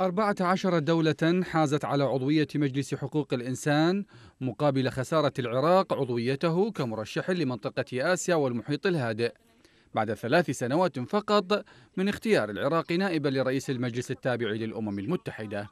14 دولة حازت على عضوية مجلس حقوق الإنسان مقابل خسارة العراق عضويته كمرشح لمنطقة آسيا والمحيط الهادئ بعد ثلاث سنوات فقط من اختيار العراق نائبا لرئيس المجلس التابع للأمم المتحدة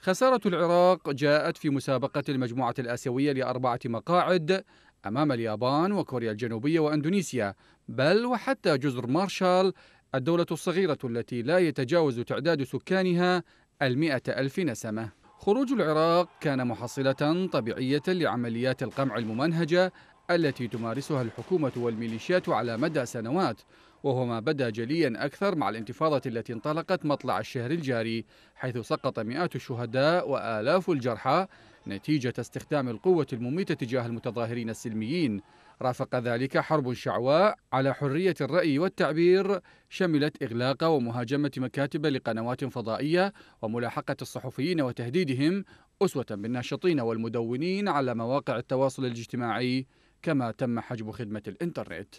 خسارة العراق جاءت في مسابقة المجموعة الآسيوية لأربعة مقاعد أمام اليابان وكوريا الجنوبية وأندونيسيا بل وحتى جزر مارشال الدولة الصغيرة التي لا يتجاوز تعداد سكانها المئة ألف نسمة خروج العراق كان محصلة طبيعية لعمليات القمع الممنهجة التي تمارسها الحكومة والميليشيات على مدى سنوات وهو ما بدا جليا أكثر مع الانتفاضة التي انطلقت مطلع الشهر الجاري حيث سقط مئات الشهداء وآلاف الجرحى نتيجة استخدام القوة المميتة تجاه المتظاهرين السلميين رافق ذلك حرب شعواء على حرية الرأي والتعبير شملت إغلاق ومهاجمة مكاتب لقنوات فضائية وملاحقة الصحفيين وتهديدهم أسوة بالناشطين والمدونين على مواقع التواصل الاجتماعي كما تم حجب خدمة الإنترنت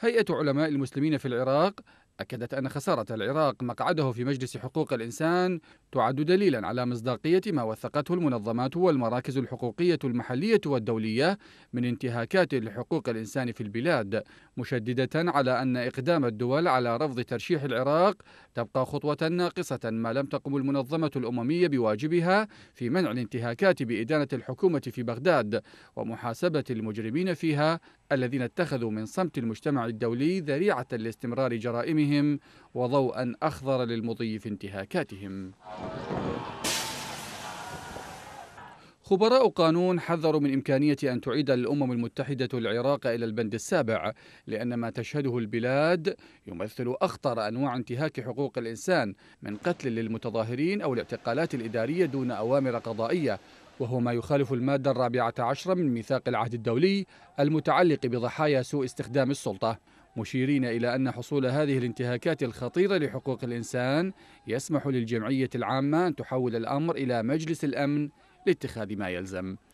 هيئة علماء المسلمين في العراق أكدت أن خسارة العراق مقعده في مجلس حقوق الإنسان تعد دليلا على مصداقية ما وثقته المنظمات والمراكز الحقوقية المحلية والدولية من انتهاكات لحقوق الإنسان في البلاد مشددة على أن إقدام الدول على رفض ترشيح العراق تبقى خطوة ناقصة ما لم تقم المنظمة الأممية بواجبها في منع الانتهاكات بإدانة الحكومة في بغداد ومحاسبة المجرمين فيها الذين اتخذوا من صمت المجتمع الدولي ذريعة لاستمرار جرائمهم جرائمهم وضوءا أخضر للمضي في انتهاكاتهم خبراء قانون حذروا من إمكانية أن تعيد الأمم المتحدة العراق إلى البند السابع لأن ما تشهده البلاد يمثل أخطر أنواع انتهاك حقوق الإنسان من قتل للمتظاهرين أو الاعتقالات الإدارية دون أوامر قضائية وهو ما يخالف المادة الرابعة عشر من ميثاق العهد الدولي المتعلق بضحايا سوء استخدام السلطة مشيرين إلى أن حصول هذه الانتهاكات الخطيرة لحقوق الإنسان يسمح للجمعية العامة أن تحول الأمر إلى مجلس الأمن لاتخاذ ما يلزم